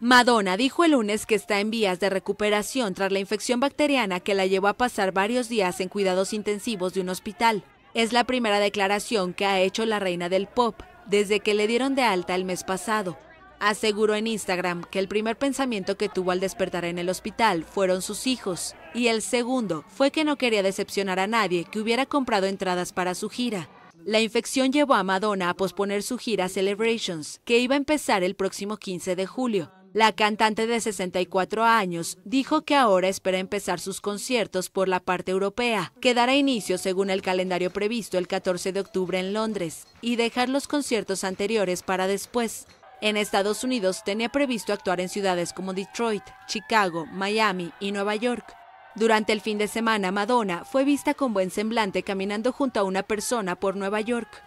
Madonna dijo el lunes que está en vías de recuperación tras la infección bacteriana que la llevó a pasar varios días en cuidados intensivos de un hospital. Es la primera declaración que ha hecho la reina del pop desde que le dieron de alta el mes pasado. Aseguró en Instagram que el primer pensamiento que tuvo al despertar en el hospital fueron sus hijos y el segundo fue que no quería decepcionar a nadie que hubiera comprado entradas para su gira. La infección llevó a Madonna a posponer su gira Celebrations, que iba a empezar el próximo 15 de julio. La cantante de 64 años dijo que ahora espera empezar sus conciertos por la parte europea, que dará inicio según el calendario previsto el 14 de octubre en Londres, y dejar los conciertos anteriores para después. En Estados Unidos tenía previsto actuar en ciudades como Detroit, Chicago, Miami y Nueva York. Durante el fin de semana, Madonna fue vista con buen semblante caminando junto a una persona por Nueva York.